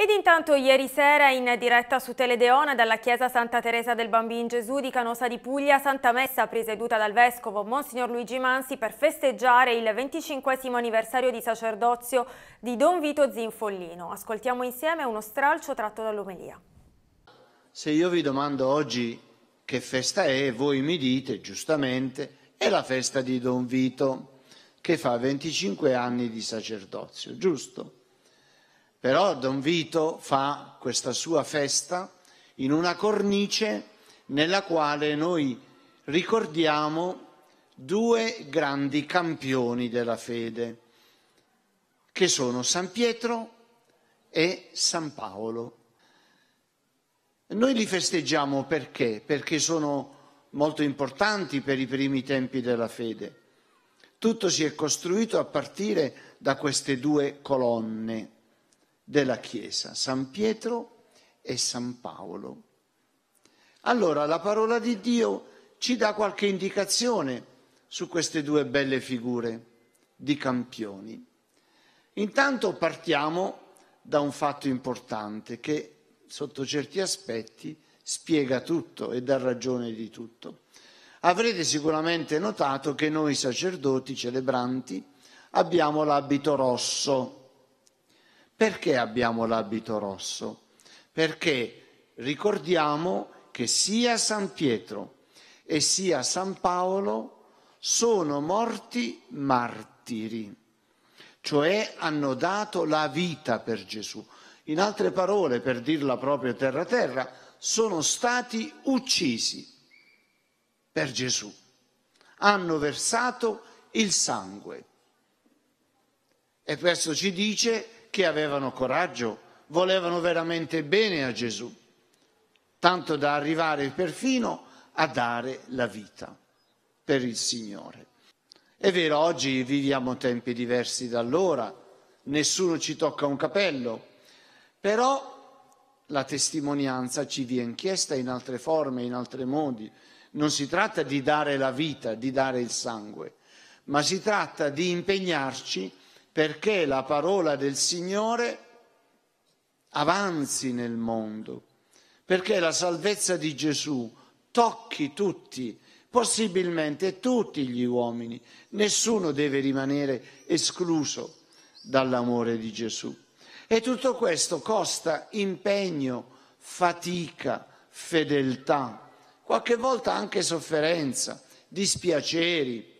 Ed intanto ieri sera in diretta su Teledeona dalla chiesa Santa Teresa del Bambin Gesù di Canosa di Puglia, Santa Messa presieduta dal Vescovo Monsignor Luigi Mansi per festeggiare il 25 anniversario di sacerdozio di Don Vito Zinfollino. Ascoltiamo insieme uno stralcio tratto dall'Omelia. Se io vi domando oggi che festa è, voi mi dite giustamente è la festa di Don Vito che fa 25 anni di sacerdozio, giusto? Però Don Vito fa questa sua festa in una cornice nella quale noi ricordiamo due grandi campioni della fede, che sono San Pietro e San Paolo. Noi li festeggiamo perché? Perché sono molto importanti per i primi tempi della fede. Tutto si è costruito a partire da queste due colonne della Chiesa, San Pietro e San Paolo. Allora la parola di Dio ci dà qualche indicazione su queste due belle figure di campioni. Intanto partiamo da un fatto importante che sotto certi aspetti spiega tutto e dà ragione di tutto. Avrete sicuramente notato che noi sacerdoti celebranti abbiamo l'abito rosso perché abbiamo l'abito rosso? Perché ricordiamo che sia San Pietro e sia San Paolo sono morti martiri, cioè hanno dato la vita per Gesù. In altre parole, per dirla proprio terra terra, sono stati uccisi per Gesù. Hanno versato il sangue. E questo ci dice che avevano coraggio, volevano veramente bene a Gesù, tanto da arrivare perfino a dare la vita per il Signore. È vero, oggi viviamo tempi diversi da allora, nessuno ci tocca un capello, però la testimonianza ci viene chiesta in altre forme, in altri modi. Non si tratta di dare la vita, di dare il sangue, ma si tratta di impegnarci perché la parola del Signore avanzi nel mondo, perché la salvezza di Gesù tocchi tutti, possibilmente tutti gli uomini, nessuno deve rimanere escluso dall'amore di Gesù. E tutto questo costa impegno, fatica, fedeltà, qualche volta anche sofferenza, dispiaceri